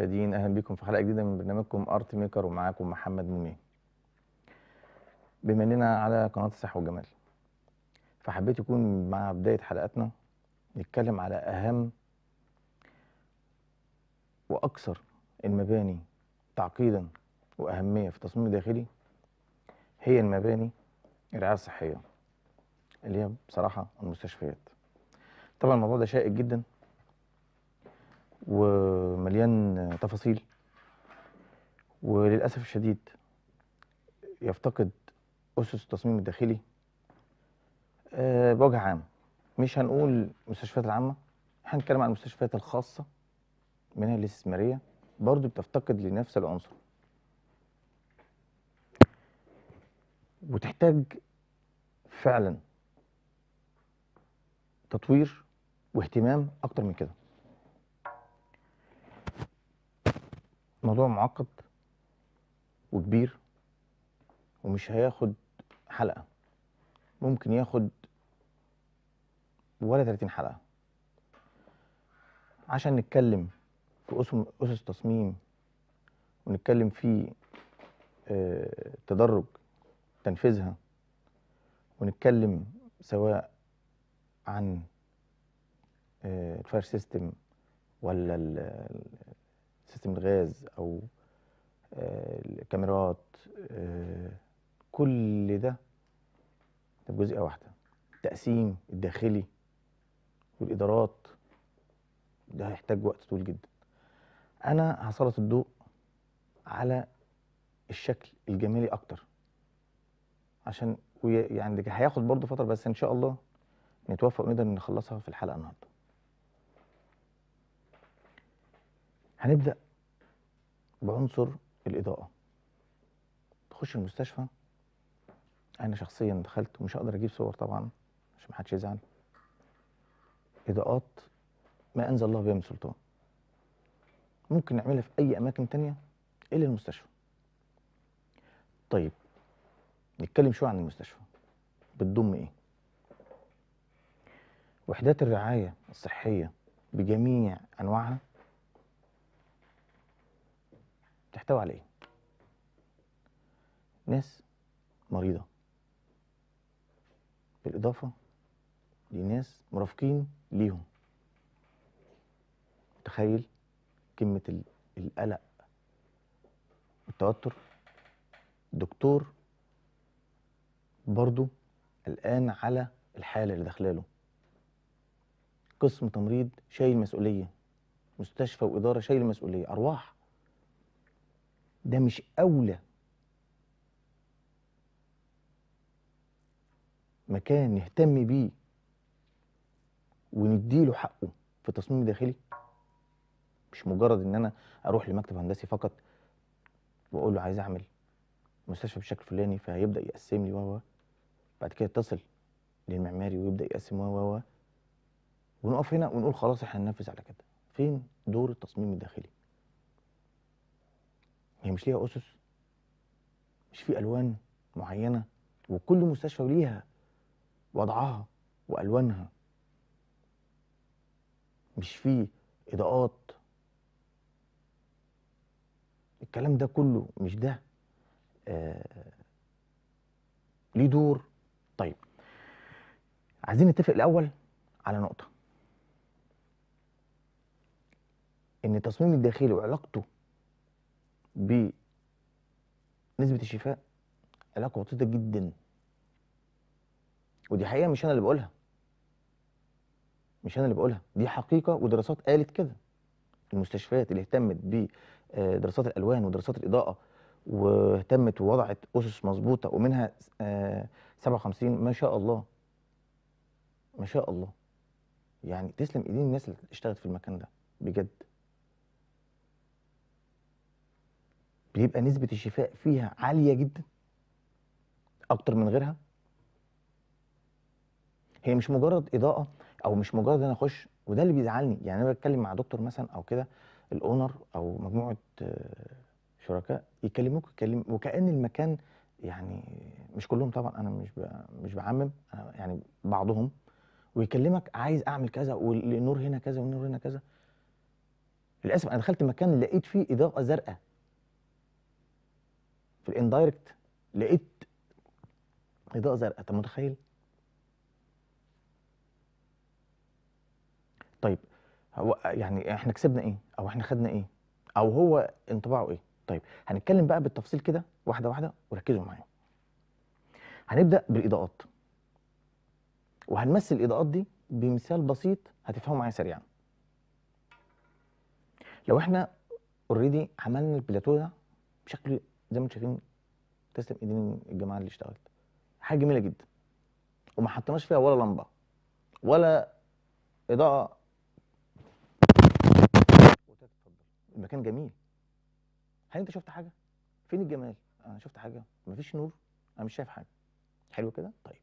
المشاهدين اهلا بكم في حلقه جديده من برنامجكم ارت ميكر ومعاكم محمد نمي بما اننا على قناه الصحه والجمال فحبيت يكون مع بدايه حلقاتنا نتكلم على اهم واكثر المباني تعقيدا واهميه في التصميم الداخلي هي المباني الرعايه الصحيه اللي هي بصراحه المستشفيات طبعا الموضوع ده شائك جدا ومليان تفاصيل وللأسف الشديد يفتقد أسس التصميم الداخلي آه، بوجه عام مش هنقول المستشفيات العامة هنتكلم عن المستشفيات الخاصة منها الاستثمارية برضو بتفتقد لنفس العنصر وتحتاج فعلا تطوير واهتمام أكتر من كده موضوع معقد وكبير ومش هياخد حلقة ممكن ياخد ولا 30 حلقة عشان نتكلم في أسس تصميم ونتكلم في آه، تدرج تنفيذها ونتكلم سواء عن آه، الفاير سيستم ولا سيستم الغاز او آه، الكاميرات آه، كل ده ده جزئيه واحده التقسيم الداخلي والادارات ده هيحتاج وقت طويل جدا انا هسلط الضوء على الشكل الجمالي اكتر عشان يعني هياخد برضه فتره بس ان شاء الله نتوفق ونقدر نخلصها في الحلقه النهارده هنبدا بعنصر الاضاءه تخش المستشفى انا شخصيا دخلت ومش هقدر اجيب صور طبعا عشان محدش يزعل اضاءات ما انزل الله بها من سلطان ممكن نعملها في اي اماكن تانية الا المستشفى طيب نتكلم شويه عن المستشفى بتضم ايه وحدات الرعايه الصحيه بجميع انواعها تحتوي على ايه ناس مريضه بالاضافه لناس مرافقين ليهم تخيل كمه القلق والتوتر دكتور برضه قلقان على الحاله اللي داخلاله قسم تمريض شايل مسؤوليه مستشفى واداره شايل مسؤوليه ارواح ده مش أولى مكان نهتم بيه ونديله حقه في التصميم الداخلي مش مجرد ان انا اروح لمكتب هندسي فقط واقول له عايز اعمل مستشفى بالشكل الفلاني فهيبدا يقسم لي و بعد كده اتصل للمعماري ويبدا يقسم و ونقف هنا ونقول خلاص احنا هننفذ على كده فين دور التصميم الداخلي هي مش ليها أسس مش في ألوان معينة وكل مستشفى ليها وضعها وألوانها مش في إضاءات الكلام ده كله مش ده آه ليه دور طيب عايزين نتفق الأول على نقطة إن التصميم الداخلي وعلاقته بنسبه الشفاء علاقه وطيده جدا ودي حقيقه مش انا اللي بقولها مش انا اللي بقولها دي حقيقه ودراسات قالت كده المستشفيات اللي اهتمت بدراسات آه، الالوان ودراسات الاضاءه واهتمت ووضعت اسس مظبوطه ومنها 57 آه، ما شاء الله ما شاء الله يعني تسلم ايدين الناس اللي اشتغلت في المكان ده بجد بيبقى نسبه الشفاء فيها عاليه جدا اكتر من غيرها هي مش مجرد اضاءه او مش مجرد انا اخش وده اللي بيزعلني يعني انا بتكلم مع دكتور مثلا او كده الاونر او مجموعه آه، شركاء يكلموك يكلم وكان المكان يعني مش كلهم طبعا انا مش مش بعمم أنا يعني بعضهم ويكلمك عايز اعمل كذا والنور هنا كذا والنور هنا كذا للاسف انا دخلت مكان لقيت فيه اضاءه زرقاء في الاندايركت لقيت اضاءه زرقاء انت متخيل طيب هو يعني احنا كسبنا ايه او احنا خدنا ايه او هو انطباعه ايه طيب هنتكلم بقى بالتفصيل كده واحده واحده وركزوا معايا هنبدا بالاضاءات وهنمثل الاضاءات دي بمثال بسيط هتفهموا معايا سريعا لو احنا اوريدي عملنا البلاتو ده بشكل زي ما انتم شايفين تسلم ايدين الجماعه اللي اشتغلت حاجه جميله جدا وما حطيناش فيها ولا لمبه ولا اضاءه المكان جميل هل انت شفت حاجه فين الجمال انا شفت حاجه مفيش نور انا مش شايف حاجه حلو كده طيب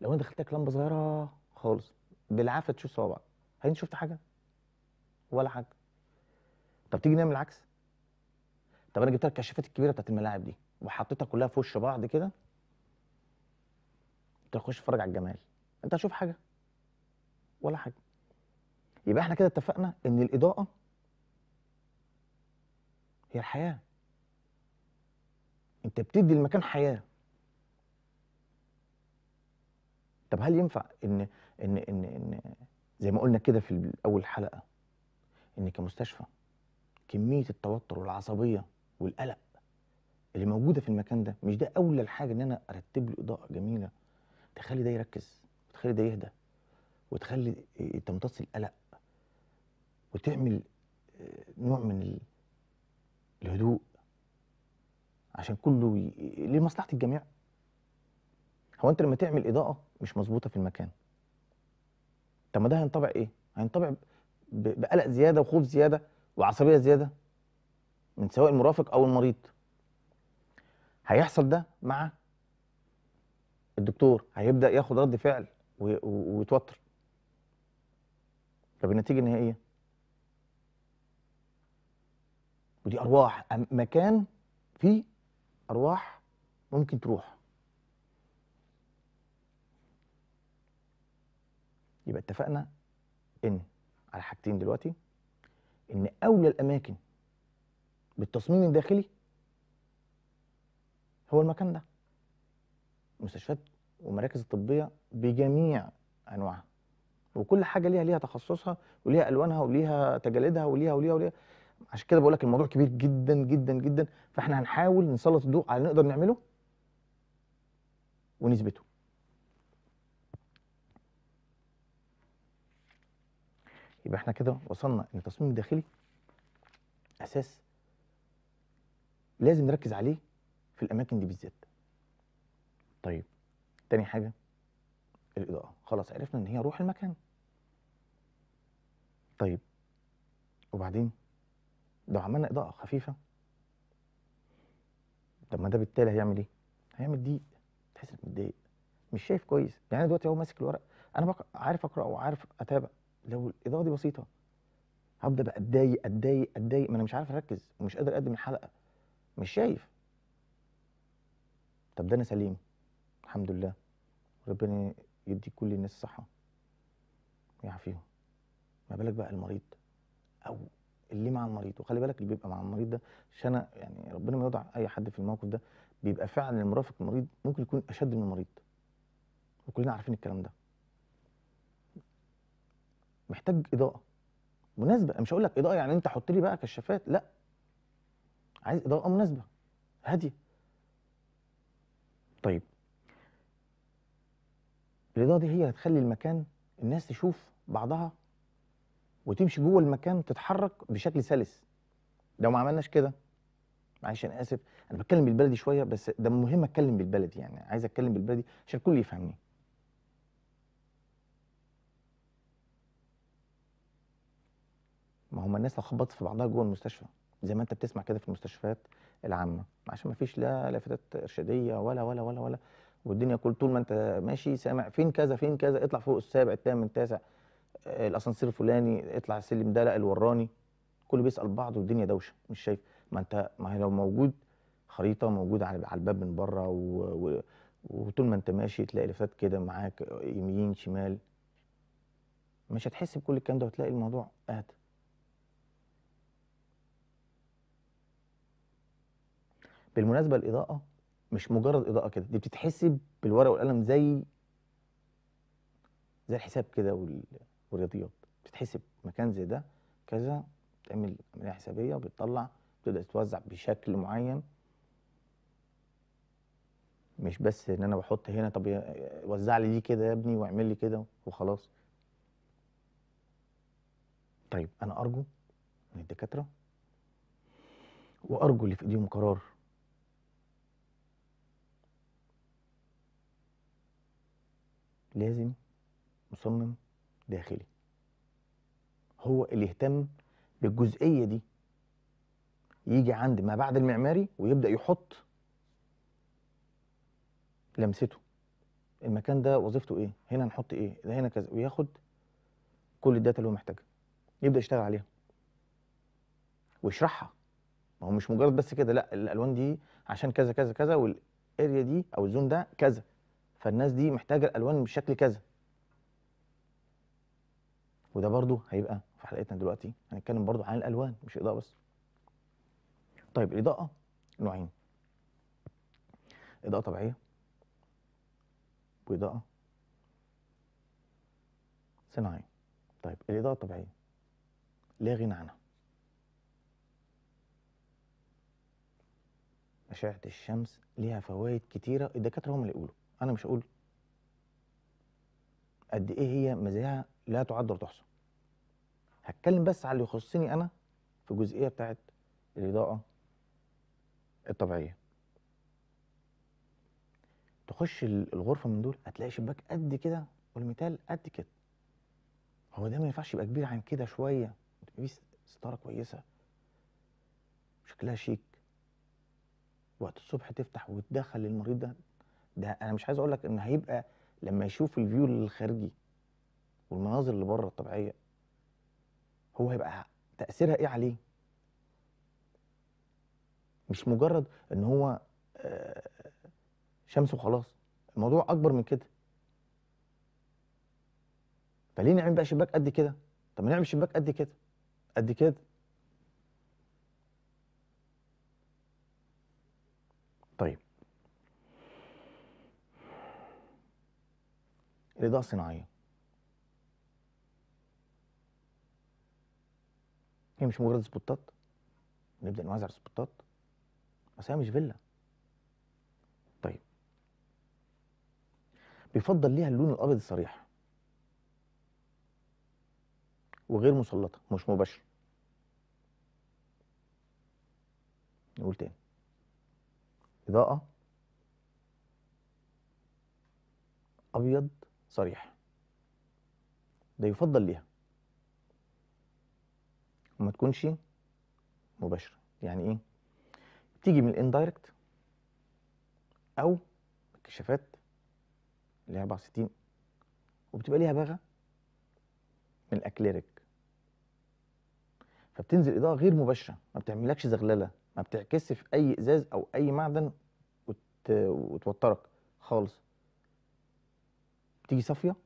لو دخلت دخلتك لمبه صغيره خالص بالعافيه تشوف صوابعك هل انت شفت حاجه ولا حاجه طب تيجي نعمل العكس طب انا جبت لك الكشافات الكبيره بتاعت الملاعب دي وحطيتها كلها في وش بعض كده انت تخش تتفرج على الجمال انت هتشوف حاجه ولا حاجه يبقى احنا كده اتفقنا ان الاضاءه هي الحياه انت بتدي المكان حياه طب هل ينفع ان ان ان, إن زي ما قلنا كده في اول حلقه ان كمستشفى كميه التوتر والعصبيه والقلق اللي موجوده في المكان ده مش ده اولى الحاجه ان انا ارتب له اضاءه جميله تخلي ده يركز وتخلي ده يهدى وتخلي آه، تمتص القلق وتعمل آه، نوع من الهدوء عشان كله ي... لمصلحه الجميع هو انت لما تعمل اضاءه مش مظبوطه في المكان طب ما ده هينطبع ايه هينطبع بقلق زياده وخوف زياده وعصبيه زياده من سواء المرافق او المريض هيحصل ده مع الدكتور هيبدا ياخد رد فعل ويتوتر طب النتيجه النهائيه إيه؟ ودي ارواح مكان فيه ارواح ممكن تروح يبقى اتفقنا ان على حاجتين دلوقتي ان اولى الاماكن بالتصميم الداخلي هو المكان ده مستشفيات ومراكز الطبيه بجميع انواعها وكل حاجه ليها ليها تخصصها وليها الوانها وليها تجاليدها وليها وليها وليها عشان كده بقول لك الموضوع كبير جدا جدا جدا فاحنا هنحاول نسلط الضوء على اللي نقدر نعمله ونثبته يبقى احنا كده وصلنا ان التصميم الداخلي اساس لازم نركز عليه في الاماكن دي بالذات طيب تاني حاجه الاضاءه خلاص عرفنا ان هي روح المكان طيب وبعدين لو عملنا اضاءه خفيفه طب ما ده بالتالي هيعمل ايه هيعمل ضيق تحس انك متضايق مش شايف كويس يعني انا دلوقتي اهو ماسك الورق انا بقى عارف اقرا وعارف اتابع لو الاضاءه دي بسيطه هبدا بقى اتضايق اتضايق اتضايق ما انا مش عارف اركز ومش قادر اقدم الحلقه مش شايف طب ده انا سليم الحمد لله ربنا يدي كل الناس الصحه ويعافيهم ما بالك بقى المريض او اللي مع المريض وخلي بالك اللي بيبقى مع المريض ده عشان يعني ربنا ما يضع اي حد في الموقف ده بيبقى فعلا المرافق المريض ممكن يكون اشد من المريض وكلنا عارفين الكلام ده محتاج اضاءه مناسبه مش هقول لك اضاءه يعني انت حط لي بقى كشافات لا عايز إضاءة مناسبة هادية طيب الإضاءة دي هي هتخلي المكان الناس تشوف بعضها وتمشي جوه المكان تتحرك بشكل سلس لو ما عملناش كده معلش انا اسف انا بتكلم بالبلدي شويه بس ده مهم اتكلم بالبلدي يعني عايز اتكلم بالبلدي عشان الكل يفهمني ما هم الناس لو خبطت في بعضها جوه المستشفى زي ما انت بتسمع كده في المستشفيات العامه عشان ما فيش لا لافتات ارشاديه ولا ولا ولا ولا والدنيا كل طول ما انت ماشي سامع فين كذا فين كذا اطلع فوق السابع الثامن التاسع آه، الاسانسير الفلاني اطلع السلم ده لا الوراني كله بيسال بعض والدنيا دوشه مش شايف ما انت ما هي لو موجود خريطه موجوده على الباب من بره و... و... وطول ما انت ماشي تلاقي لفتات كده معاك يمين شمال مش هتحس بكل الكلام ده وتلاقي الموضوع اهدى بالمناسبه الاضاءه مش مجرد اضاءه كده دي بتتحسب بالورقه والقلم زي زي الحساب كده والرياضيات بتتحسب مكان زي ده كذا بتعمل عمليه حسابيه وبتطلع بتبدا تتوزع بشكل معين مش بس ان انا بحط هنا طب وزع لي دي كده يا ابني واعمل لي كده وخلاص طيب انا ارجو من الدكاتره وارجو اللي في ايديهم قرار لازم مصمم داخلي هو اللي يهتم بالجزئيه دي يجي عند ما بعد المعماري ويبدا يحط لمسته المكان ده وظيفته ايه هنا نحط ايه ده هنا كذا وياخد كل الداتا اللي هو محتاجها يبدا يشتغل عليها ويشرحها ما هو مش مجرد بس كده لا الالوان دي عشان كذا كذا كذا والاريا دي او الزون ده كذا فالناس دي محتاجه الالوان بشكل كذا وده برضو هيبقى في حلقتنا دلوقتي هنتكلم برضو عن الالوان مش اضاءه بس طيب الاضاءه نوعين اضاءه طبيعيه واضاءه صناعيه طيب الاضاءه الطبيعيه لا غنى عنها أشعة الشمس ليها فوائد كتيرة الدكاترة هم اللي يقولوا انا مش هقول قد ايه هي مزاياها لا تعد ولا تحصى هتكلم بس على اللي يخصني انا في الجزئيه بتاعت الاضاءه الطبيعيه تخش الغرفه من دول هتلاقي شباك قد كده والمثال قد كده هو ده ما ينفعش يبقى كبير عن كده شويه في ستاره كويسه شكلها شيك وقت الصبح تفتح وتدخل المريض ده ده انا مش عايز اقول لك ان هيبقى لما يشوف الفيو الخارجي والمناظر اللي بره الطبيعيه هو هيبقى تاثيرها ايه عليه مش مجرد ان هو آه، شمس وخلاص الموضوع اكبر من كده فليه نعمل بقى شباك قد كده طب ما نعمل شباك قد كده قد كده الاضاءه الصناعيه هي مش مجرد سبوتات نبدا نوزع سبوتات بس هي مش فيلا طيب بيفضل ليها اللون الابيض الصريح وغير مسلطه مش مباشره نقول تاني اضاءه ابيض صريح ده يفضل ليها وما تكونش مباشرة يعني ايه بتيجي من الاندايركت او الكشافات اللي هي 64 وبتبقى ليها بغى من الاكليريك فبتنزل اضاءة غير مباشرة ما بتعملكش زغللة ما بتعكسش في اي ازاز او اي معدن وت... وتوترك خالص بتيجي صافيه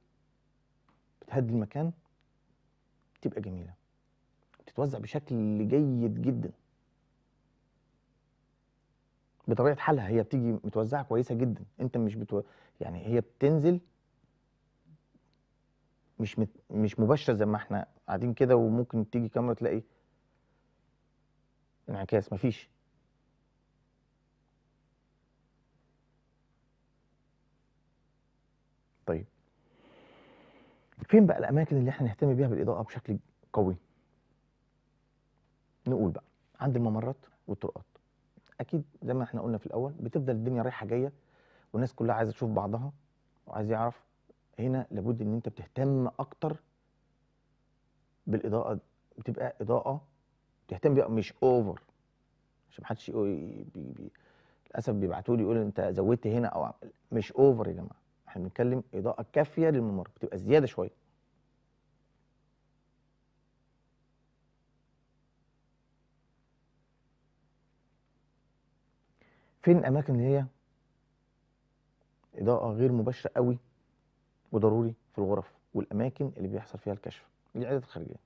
بتهدي المكان بتبقى جميله بتتوزع بشكل جيد جدا بطبيعه حالها هي بتيجي متوزعه كويسه جدا انت مش بتو... يعني هي بتنزل مش مت... مش مباشره زي ما احنا قاعدين كده وممكن تيجي كاميرا تلاقي انعكاس مفيش فين بقى الاماكن اللي احنا نهتم بيها بالاضاءه بشكل قوي نقول بقى عند الممرات والطرقات اكيد زي ما احنا قلنا في الاول بتفضل الدنيا رايحه جايه والناس كلها عايزه تشوف بعضها وعايز يعرف هنا لابد ان انت بتهتم اكتر بالاضاءه بتبقى اضاءه بتهتم بيها مش اوفر عشان محدش للاسف بيبعتوا لي يقول انت زودت هنا او مش اوفر يا جماعه احنا بنتكلم اضاءه كافيه للممر بتبقى زياده شويه فين الاماكن اللي هي اضاءه غير مباشره قوي وضروري في الغرف والاماكن اللي بيحصل فيها الكشف العيادات الخارجيه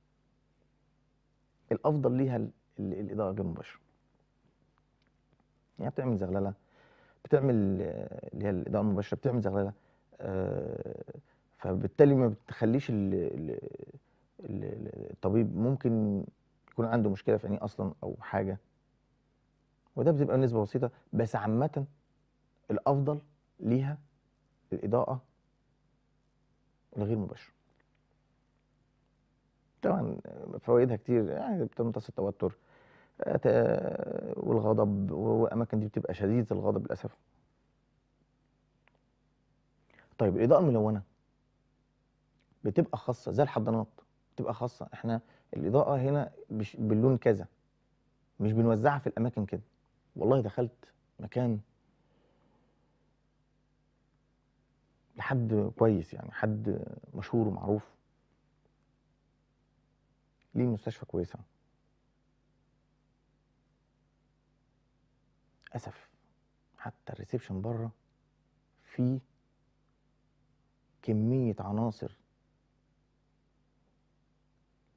الافضل ليها الاضاءه غير مباشره يعني بتعمل زغلله بتعمل اللي هي الاضاءه المباشره بتعمل زغلله آه، فبالتالي ما بتخليش الطبيب ممكن يكون عنده مشكله في عينيه اصلا او حاجه وده بتبقى نسبه بسيطه بس عامه الافضل ليها الاضاءه الغير مباشره طبعا فوائدها كتير يعني بتمتص التوتر آه، والغضب واماكن دي بتبقى شديده الغضب للاسف طيب الاضاءه الملونه بتبقى خاصه زي الحضانات بتبقى خاصه احنا الاضاءه هنا باللون كذا مش بنوزعها في الاماكن كده والله دخلت مكان لحد كويس يعني حد مشهور ومعروف ليه مستشفى كويسه اسف حتى الريسبشن بره فيه كمية عناصر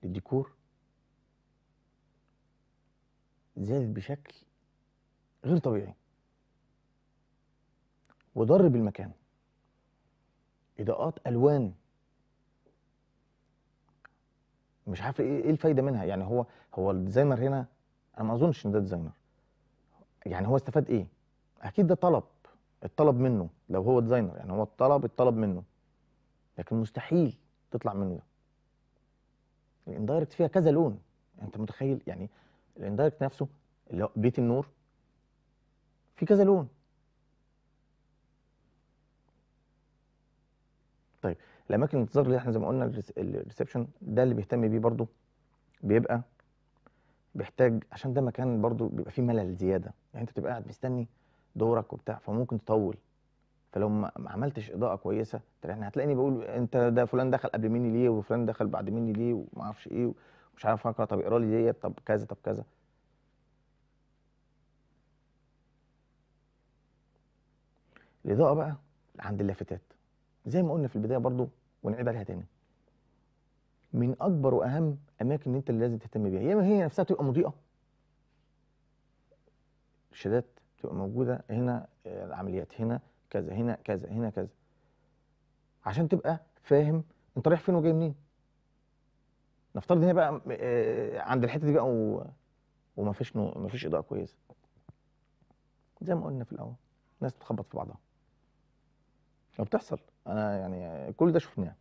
للديكور زادت بشكل غير طبيعي وضر بالمكان اضاءات الوان مش عارف إيه-, ايه الفايده منها يعني هو هو الديزاينر هنا انا ما اظنش ان ده ديزاينر يعني هو استفاد ايه اكيد ده طلب الطلب منه لو هو ديزاينر يعني هو الطلب الطلب منه لكن مستحيل تطلع منه ده الاندايركت فيها كذا لون انت متخيل يعني الاندايركت نفسه اللي هو بيت النور في كذا لون طيب الاماكن الانتظار اللي احنا زي ما قلنا الريسبشن ده اللي بيهتم بيه برضو بيبقى بيحتاج عشان ده مكان برضو بيبقى فيه ملل زياده يعني انت بتبقى قاعد مستني دورك وبتاع فممكن تطول فلو ما عملتش اضاءه كويسه احنا هتلاقيني بقول انت ده فلان دخل قبل مني ليه وفلان دخل بعد مني ليه وما اعرفش ايه ومش عارف اقرا طب اقرا لي ديت طب كذا طب كذا الاضاءه بقى عند اللافتات زي ما قلنا في البدايه برضو ونعيد عليها تاني من اكبر واهم اماكن انت اللي لازم تهتم بيها يا اما هي نفسها تبقى مضيئه الشادات تبقى موجوده هنا آه، العمليات هنا كذا هنا كذا هنا كذا عشان تبقى فاهم انت رايح فين وجاي منين نفترض هنا بقى آه، عند الحته دي بقى و... وما فيش نو... ما فيش اضاءه كويسه زي ما قلنا في الاول الناس بتخبط في بعضها وبتحصل انا يعني كل ده شفناه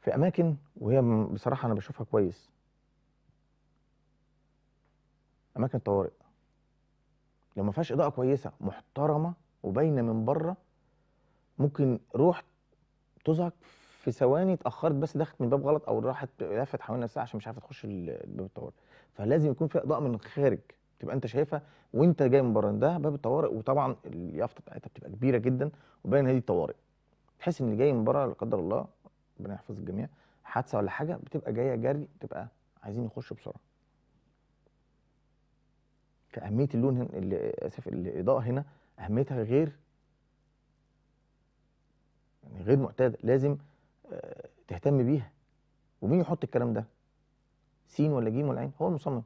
في اماكن وهي بصراحه انا بشوفها كويس اماكن طوارئ لو ما فيهاش اضاءه كويسه محترمه وباينه من بره ممكن روح تزهق في ثواني اتاخرت بس دخلت من باب غلط او راحت لفت حوالين نفسها عشان مش عارفه تخش باب الطوارئ فلازم يكون في اضاءه من الخارج تبقى انت شايفها وانت جاي من بره ده باب الطوارئ وطبعا اليافطه بتاعتها بتبقى كبيره جدا وباين هذه الطوارئ تحس ان اللي جاي من بره لا قدر الله ربنا يحفظ الجميع حادثه ولا حاجه بتبقى جايه جري بتبقى عايزين يخشوا بسرعه فاهميه اللون هنا اسف الاضاءه هنا اهميتها غير يعني غير معتاده لازم آه، تهتم بيها ومين يحط الكلام ده سين ولا جيم ولا عين هو المصمم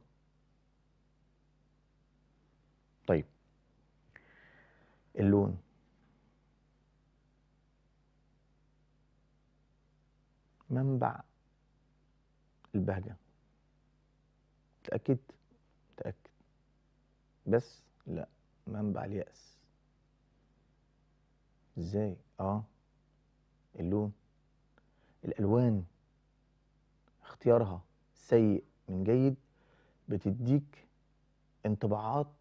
طيب اللون منبع البهجه متاكد متاكد بس لا منبع اليأس ازاي اه اللون الالوان اختيارها سيء من جيد بتديك انطباعات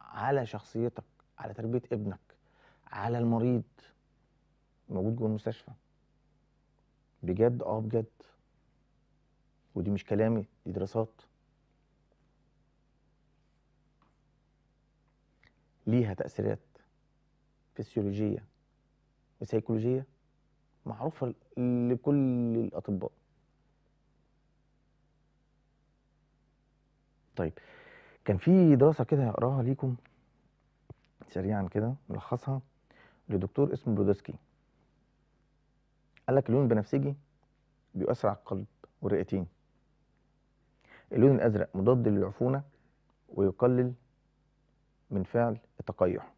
على شخصيتك على تربيه ابنك على المريض موجود جوه المستشفى بجد اه بجد ودي مش كلامي دي دراسات ليها تأثيرات فسيولوجية وسيكولوجية معروفة لكل الأطباء طيب كان في دراسة كده هقراها ليكم سريعا كده ملخصها لدكتور اسمه برودسكي قال لك اللون البنفسجي بيؤثر على القلب والرئتين اللون الأزرق مضاد للعفونة ويقلل من فعل التقيح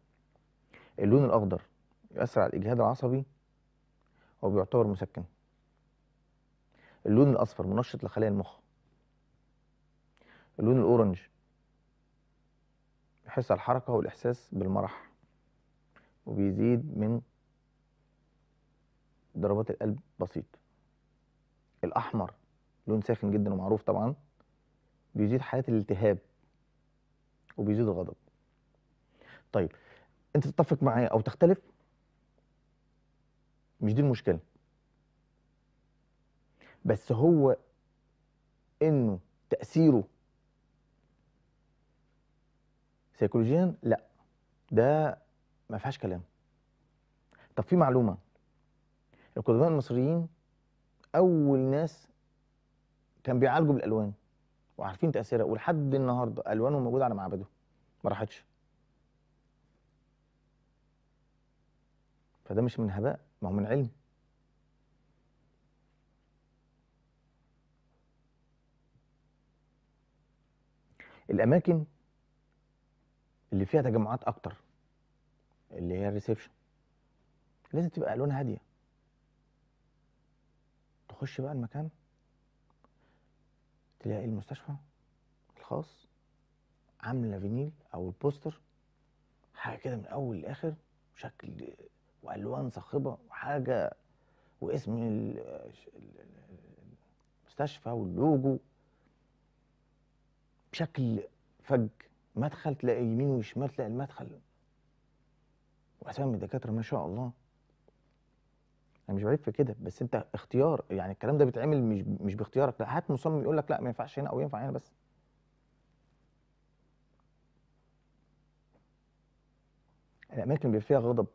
اللون الأخضر يؤثر على الإجهاد العصبي وبيعتبر مسكن اللون الأصفر منشط لخلايا المخ اللون الأورنج يحس على الحركة والإحساس بالمرح وبيزيد من ضربات القلب بسيط الأحمر لون ساخن جدا ومعروف طبعا بيزيد حالات الالتهاب وبيزيد الغضب طيب انت تتفق معايا او تختلف مش دي المشكله بس هو انه تاثيره سيكولوجيا لا ده ما فيهاش كلام طب في معلومه القدماء المصريين اول ناس كان بيعالجوا بالالوان وعارفين تاثيرها ولحد النهارده الوانهم موجوده على معابده ما راحتش فده مش من هباء ما هو من علم الاماكن اللي فيها تجمعات اكتر اللي هي الريسبشن لازم تبقى لونها هاديه تخش بقى المكان تلاقي المستشفى الخاص عامله فينيل او البوستر حاجه كده من اول لاخر بشكل والوان صاخبه وحاجه واسم المستشفى واللوجو بشكل فج مدخل تلاقي يمين وشمال تلاقي المدخل واسامي الدكاتره ما شاء الله انا مش بعيد في كده بس انت اختيار يعني الكلام ده بيتعمل مش مش باختيارك لا هات مصمم يقول لك لا ما ينفعش هنا او ينفع هنا بس الاماكن اللي فيها غضب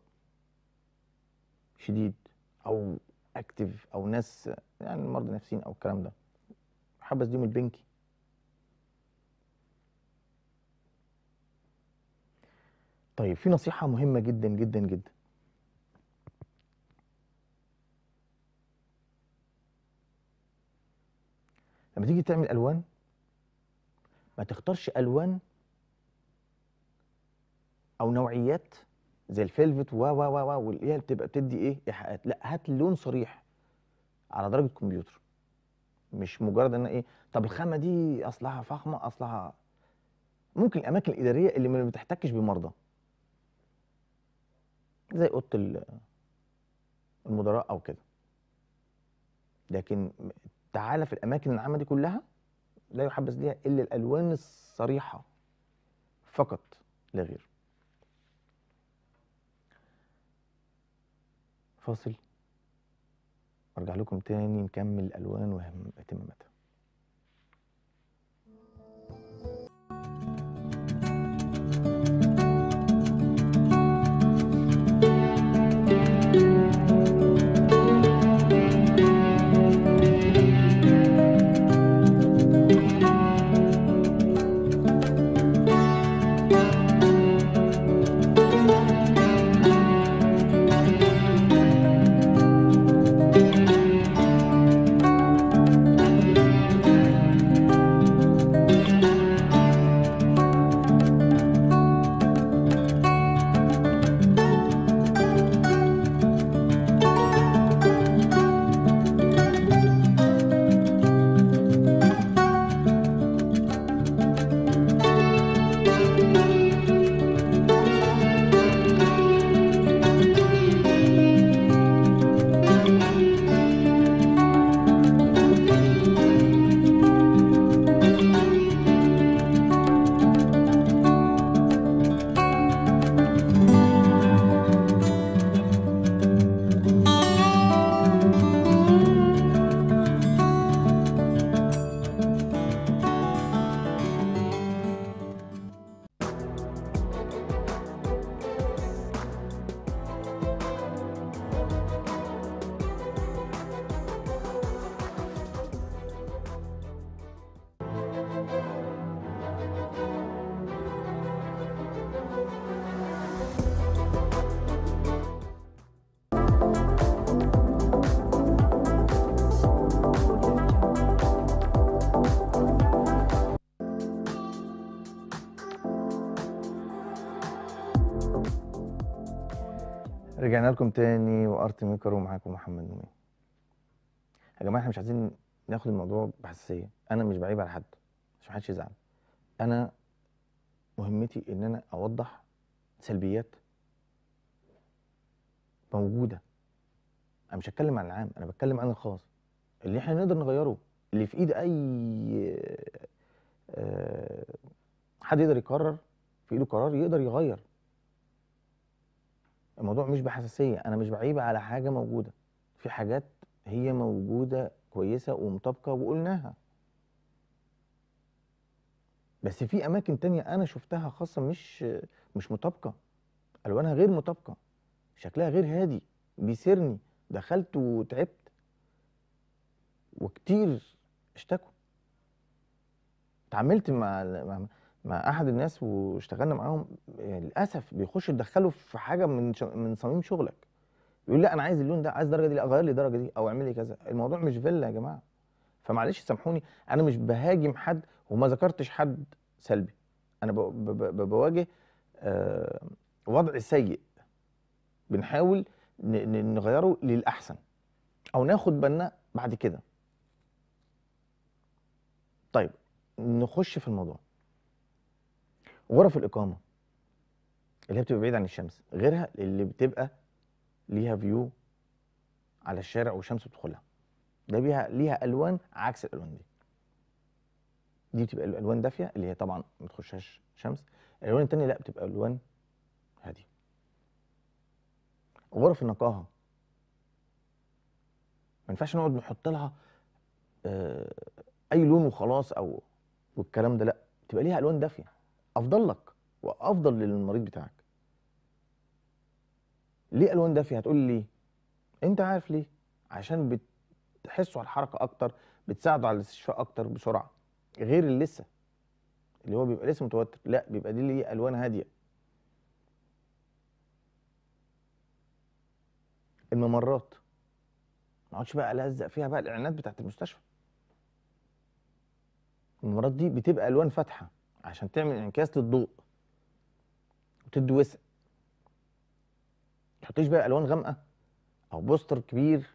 شديد او اكتف او ناس يعني مرضى نفسيين او الكلام ده حبس ديهم البنكي طيب في نصيحه مهمه جدا جدا جدا لما تيجي تعمل الوان ما تختارش الوان او نوعيات زي الفيلفت و و و و واللي هي بتبقى بتدي ايه ايحاءات لا هات لون صريح على درجه كمبيوتر مش مجرد ان ايه طب الخامه دي اصلها فخمه اصلها ممكن الاماكن الاداريه اللي ما بتحتكش بمرضى زي اوضه المدراء او كده لكن تعالى في الاماكن العامه دي كلها لا يحبس ليها الا الالوان الصريحه فقط لا غير فاصل ارجع لكم تاني نكمل الوان واهتماماتها رجعنا لكم تاني وارت ميكر ومعاكم محمد نومي يا جماعه احنا مش عايزين ناخد الموضوع بحساسيه انا مش بعيب على حد مش محدش يزعل انا مهمتي ان انا اوضح سلبيات موجوده انا مش هتكلم عن العام انا بتكلم عن الخاص اللي احنا نقدر نغيره اللي في ايد اي آه، حد يقدر يقرر في ايده قرار يقدر يغير الموضوع مش بحساسيه انا مش بعيب على حاجه موجوده في حاجات هي موجوده كويسه ومطابقه وقلناها بس في اماكن تانية انا شفتها خاصه مش مش مطابقه الوانها غير مطابقه شكلها غير هادي بيسرني دخلت وتعبت وكتير اشتكوا اتعاملت مع مع احد الناس واشتغلنا معاهم يعني للاسف بيخشوا يدخله في حاجه من من صميم شغلك يقول لا انا عايز اللون ده عايز الدرجه دي لا غير لي الدرجه دي او اعمل لي كذا الموضوع مش فيلا يا جماعه فمعلش سامحوني انا مش بهاجم حد وما ذكرتش حد سلبي انا ب... ب... ب... بواجه آه وضع سيء بنحاول ن... نغيره للاحسن او ناخد بالنا بعد كده طيب نخش في الموضوع غرف الاقامه اللي هي بتبقى بعيد عن الشمس غيرها اللي بتبقى ليها فيو على الشارع والشمس بتدخلها ده بيها ليها الوان عكس الالوان دي دي بتبقى الالوان دافيه اللي هي طبعا ما تخشهاش شمس الالوان التانية لا بتبقى الوان هاديه غرف النقاهه ما ينفعش نقعد نحط لها آه، اي لون وخلاص او والكلام ده لا بتبقى ليها الوان دافيه افضل لك وافضل للمريض بتاعك ليه الوان دافيه هتقول لي انت عارف ليه عشان بتحسه على الحركه اكتر بتساعده على الاستشفاء اكتر بسرعه غير اللسه اللي هو بيبقى لسه متوتر لا بيبقى دي ليه الوان هاديه الممرات ما اقعدش بقى الزق فيها بقى الاعلانات بتاعت المستشفى الممرات دي بتبقى الوان فاتحه عشان تعمل انعكاس للضوء وتدي وسع ما تحطيش بقى الوان غامقه او بوستر كبير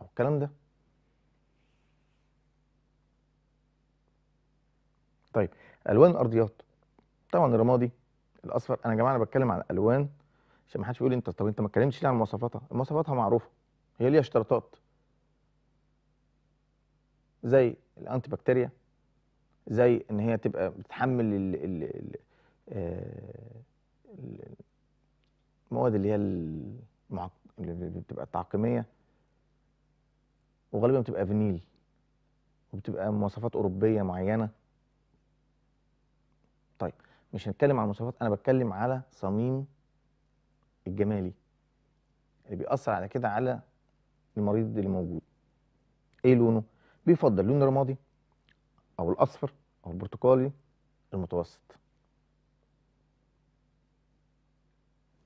او الكلام ده طيب الوان الارضيات طبعا الرمادي الاصفر انا يا جماعه انا بتكلم عن الالوان عشان ما حدش يقول انت طب انت ما اتكلمتش ليه عن مواصفاتها مواصفاتها معروفه هي ليها اشتراطات زي الانتي بكتيريا زي ان هي تبقى بتحمل ال ال ال آه، المواد اللي هي المعق... اللي بتبقى تعقيميه وغالبا بتبقى فينيل وبتبقى مواصفات اوروبيه معينه طيب مش هنتكلم عن المواصفات انا بتكلم على صميم الجمالي اللي بيأثر على كده على المريض اللي موجود ايه لونه بيفضل لون رمادي او الاصفر او البرتقالي المتوسط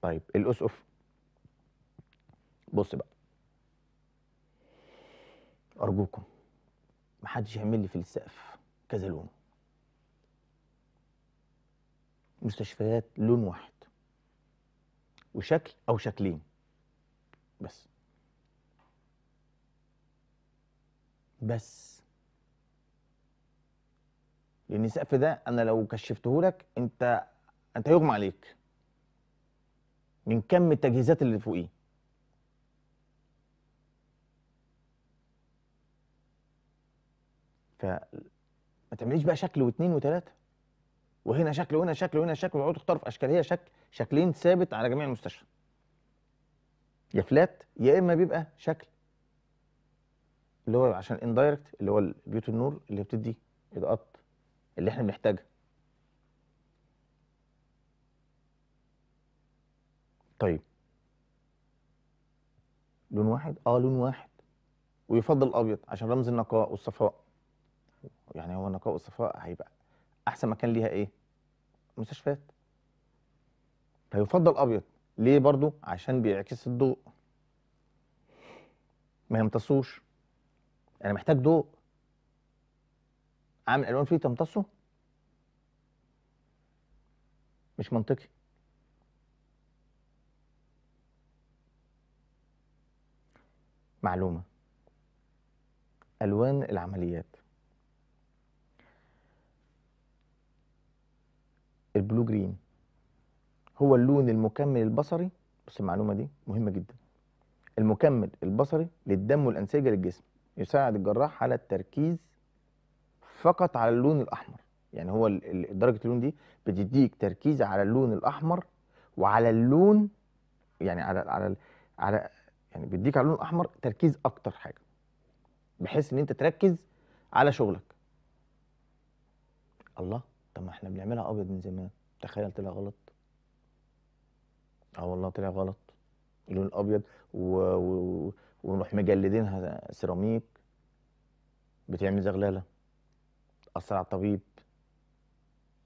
طيب الاسقف بص بقى ارجوكم محدش يعمل لي في السقف كذا لون مستشفيات لون واحد وشكل او شكلين بس بس لان السقف ده انا لو كشفته لك انت انت يغمى عليك من كم التجهيزات اللي فوقيه فما تعمليش بقى شكل واثنين وثلاثه وهنا شكل وهنا شكل وهنا شكل وتقعد تختار في اشكال هي شكل شكلين ثابت على جميع المستشفى يا فلات يا اما بيبقى شكل اللي هو عشان اندايركت اللي هو بيوت النور اللي بتدي اضاءات اللي احنا بنحتاجها طيب لون واحد اه لون واحد ويفضل الابيض عشان رمز النقاء والصفاء يعني هو النقاء والصفاء هيبقى احسن مكان ليها ايه مستشفيات فيفضل ابيض ليه برضو عشان بيعكس الضوء ما يمتصوش انا محتاج ضوء عامل الوان فيه تمتصه مش منطقي معلومه الوان العمليات البلو جرين هو اللون المكمل البصري بص المعلومه دي مهمه جدا المكمل البصري للدم والانسجه للجسم يساعد الجراح على التركيز فقط على اللون الاحمر يعني هو درجه اللون دي بتديك تركيز على اللون الاحمر وعلى اللون يعني على على على يعني بيديك على اللون الاحمر تركيز اكتر حاجه بحيث ان انت تركز على شغلك الله طب ما احنا بنعملها ابيض من زمان تخيل طلع غلط اه والله طلع غلط اللون الابيض و... و... ونروح مجلدينها سيراميك بتعمل زغلاله اسرع طبيب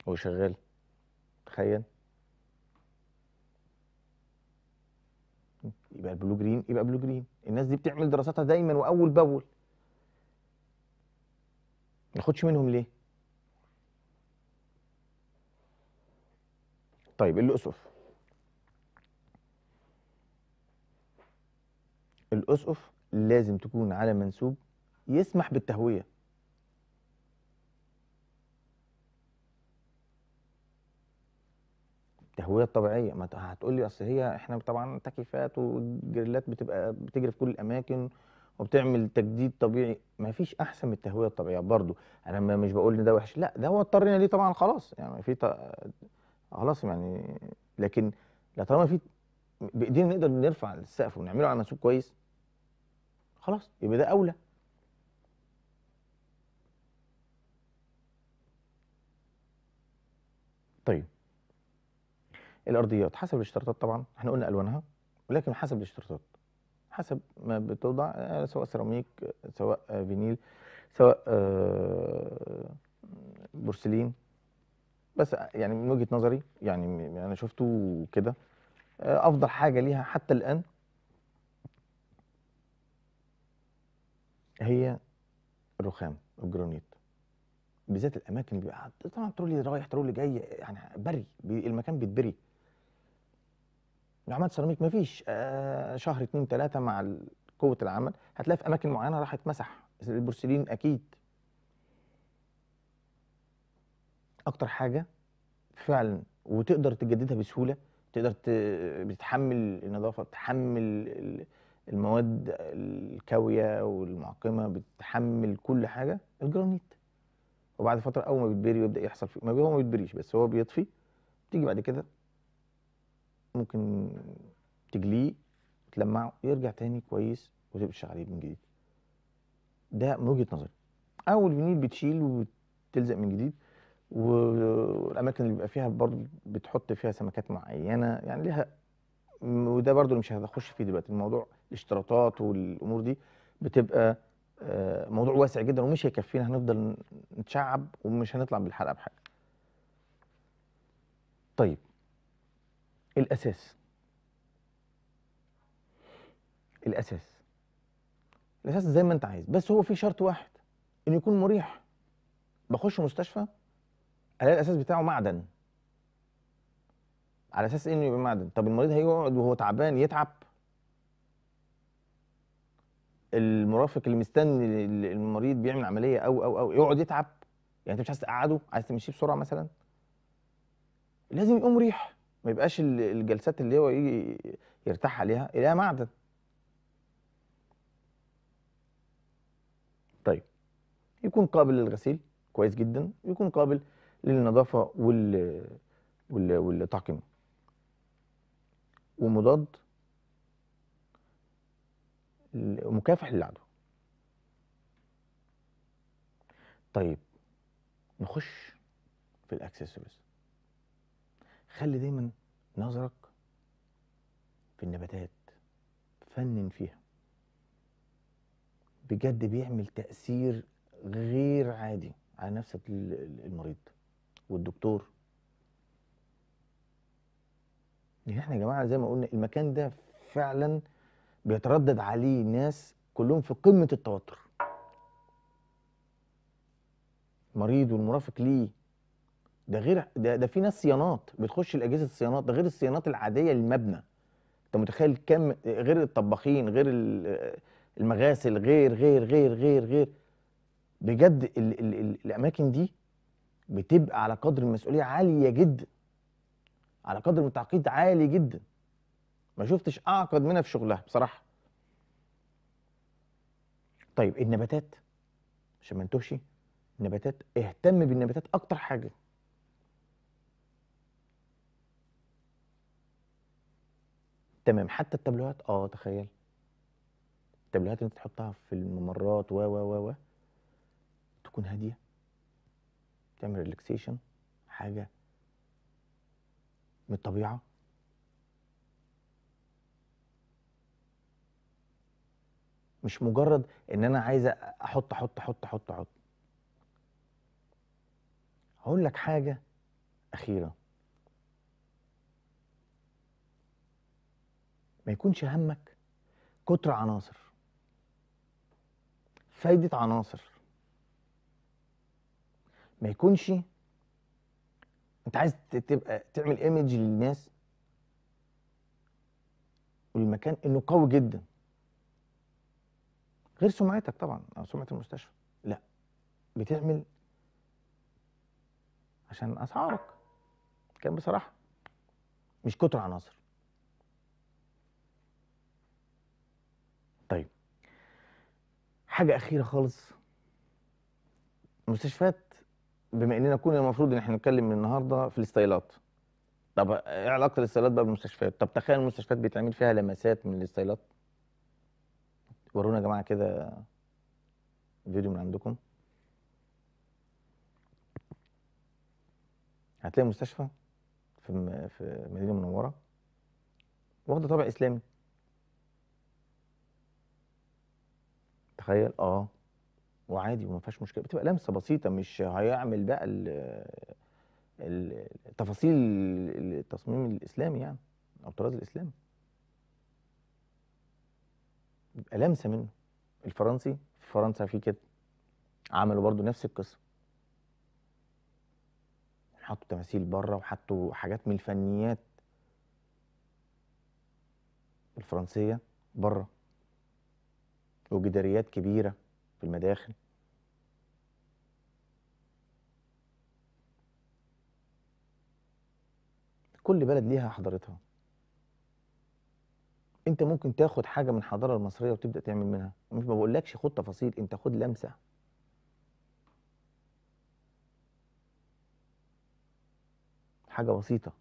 وشغال تخيل يبقى البلو جرين يبقى بلو جرين الناس دي بتعمل دراساتها دايما واول باول ما ناخدش منهم ليه طيب الاسقف الاسقف لازم تكون على منسوب يسمح بالتهويه التهويه الطبيعيه ما هتقول لي اصل هي احنا طبعا تكييفات وجريلات بتبقى بتجري في كل الاماكن وبتعمل تجديد طبيعي ما فيش احسن من التهويه الطبيعيه برضو انا مش بقول ان ده وحش لا ده هو اضطرينا ليه طبعا خلاص يعني في ط... خلاص يعني لكن لا طالما في بايدينا نقدر نرفع السقف ونعمله على مسوق كويس خلاص يبقى ده اولى الارضيات حسب الاشتراطات طبعا احنا قلنا الوانها ولكن حسب الاشتراطات حسب ما بتوضع آه، سواء سيراميك سواء آه، فينيل سواء آه، بورسلين بس يعني من وجهه نظري يعني, يعني انا شفته كده افضل حاجه ليها حتى الان هي الرخام الجرانيت بالذات الاماكن بيبقى طبعا ترولي رايح ترولي جاي يعني بري المكان بيتبري من السيراميك سيراميك فيش آه، شهر اتنين تلاته مع قوه العمل هتلاقي في اماكن معينه راح اتمسح البورسلين اكيد اكتر حاجه فعلا وتقدر تجددها بسهوله تقدر بتحمل بتتحمل النظافه بتتحمل المواد الكاويه والمعقمه بتتحمل كل حاجه الجرانيت وبعد فتره اول ما بيتبري ويبدا يحصل فيه ما هو ما بيتبريش بس هو بيطفي تيجي بعد كده ممكن تجليه تلمعه يرجع تاني كويس وتبقى عليه من جديد ده من وجهه نظري او الفينيل بتشيل وتلزق من جديد والاماكن اللي بيبقى فيها برضو بتحط فيها سمكات معينه يعني ليها وده برضو اللي مش هخش فيه دلوقتي الموضوع الاشتراطات والامور دي بتبقى آه، موضوع واسع جدا ومش هيكفينا هنفضل نتشعب ومش هنطلع بالحلقه بحاجه. طيب الأساس الأساس الأساس زي ما أنت عايز بس هو في شرط واحد إنه يكون مريح بخش مستشفى ألاقي الأساس بتاعه معدن على أساس إنه يبقى معدن طب المريض هيقعد وهو تعبان يتعب المرافق اللي مستني المريض بيعمل عمليه او او او يقعد يتعب يعني انت مش عايز تقعده عايز تمشيه بسرعه مثلا لازم يقوم مريح ما يبقاش الجلسات اللي هو يجي يرتاح عليها الى معدن طيب يكون قابل للغسيل كويس جدا يكون قابل للنظافه وال وال والتعقيم ومضاد مكافح للعدوى طيب نخش في الاكسسوارز خلي دايما نظرك في النباتات فنن فيها بجد بيعمل تأثير غير عادي على نفس المريض والدكتور يعني احنا يا جماعة زي ما قلنا المكان ده فعلا بيتردد عليه ناس كلهم في قمة التوتر مريض والمرافق ليه ده غير ده, ده في ناس صيانات بتخش الاجهزه الصيانات ده غير الصيانات العاديه للمبنى انت متخيل كم غير الطباخين غير المغاسل غير غير غير غير غير بجد الـ الـ الـ الاماكن دي بتبقى على قدر المسؤوليه عاليه جدا على قدر من التعقيد عالي جدا ما شفتش اعقد منها في شغلها بصراحه طيب النباتات عشان ما نتوهش النباتات اهتم بالنباتات اكتر حاجه تمام حتى التابلوهات اه تخيل التابلوهات اللي انت تحطها في الممرات و و و و تكون هاديه تعمل ريلاكسيشن حاجه من الطبيعه مش مجرد ان انا عايز احط احط احط احط احط هقول لك حاجه اخيره ما يكونش همك كتر عناصر فايدة عناصر ما يكونش انت عايز تبقى تعمل ايمج للناس والمكان انه قوي جدا غير سمعتك طبعا او سمعه المستشفى لا بتعمل عشان اسعارك كان بصراحه مش كتر عناصر حاجه اخيره خالص المستشفيات بما اننا كنا المفروض ان احنا نتكلم النهارده في الاستايلات طب ايه علاقه الاستايلات بقى بالمستشفيات طب تخيل المستشفيات بيتعمل فيها لمسات من الاستايلات ورونا يا جماعه كده فيديو من عندكم هتلاقي مستشفى في في مدينه منوره واخده طابع اسلامي تخيل اه وعادي وما فيهاش مشكله بتبقى لمسه بسيطه مش هيعمل بقى التفاصيل التصميم الاسلامي يعني او الطراز الاسلامي بيبقى لمسه منه الفرنسي في فرنسا في كده عملوا برضو نفس القصه حطوا تماثيل بره وحطوا حاجات من الفنيات الفرنسيه بره وجداريات كبيرة في المداخل كل بلد ليها حضارتها انت ممكن تاخد حاجه من الحضاره المصريه وتبدا تعمل منها مش ما بقولكش خد تفاصيل انت خد لمسه حاجه بسيطه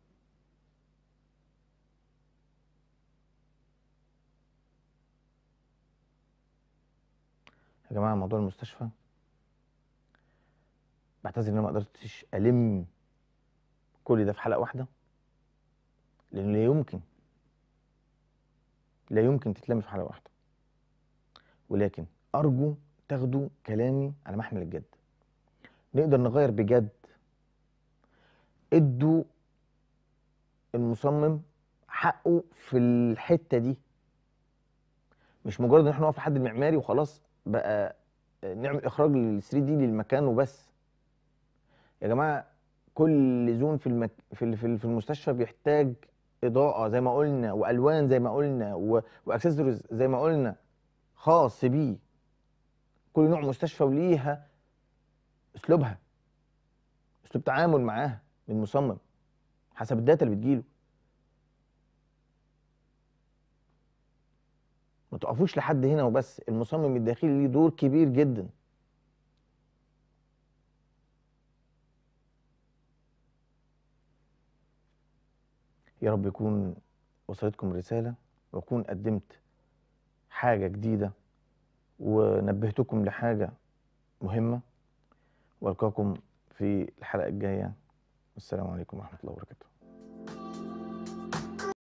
يا جماعه موضوع المستشفى بعتذر ان انا ما قدرتش الم كل ده في حلقه واحده لان لا يمكن لا يمكن تتلم في حلقه واحده ولكن ارجو تاخدوا كلامي على محمل الجد نقدر نغير بجد ادوا المصمم حقه في الحته دي مش مجرد ان احنا نقف لحد المعماري وخلاص بقى آه، نعمل اخراج لل 3 دي للمكان وبس يا جماعه كل زون في المك... في في المستشفى بيحتاج اضاءه زي ما قلنا والوان زي ما قلنا و... واكسسوارز زي ما قلنا خاص بيه كل نوع مستشفى وليها اسلوبها اسلوب تعامل معاها من مصمم حسب الداتا اللي بتجيله ما تقفوش لحد هنا وبس المصمم الداخلي ليه دور كبير جدا يا رب يكون وصلتكم رسالة وأكون قدمت حاجة جديدة ونبهتكم لحاجة مهمة وألقاكم في الحلقة الجاية والسلام عليكم ورحمة الله وبركاته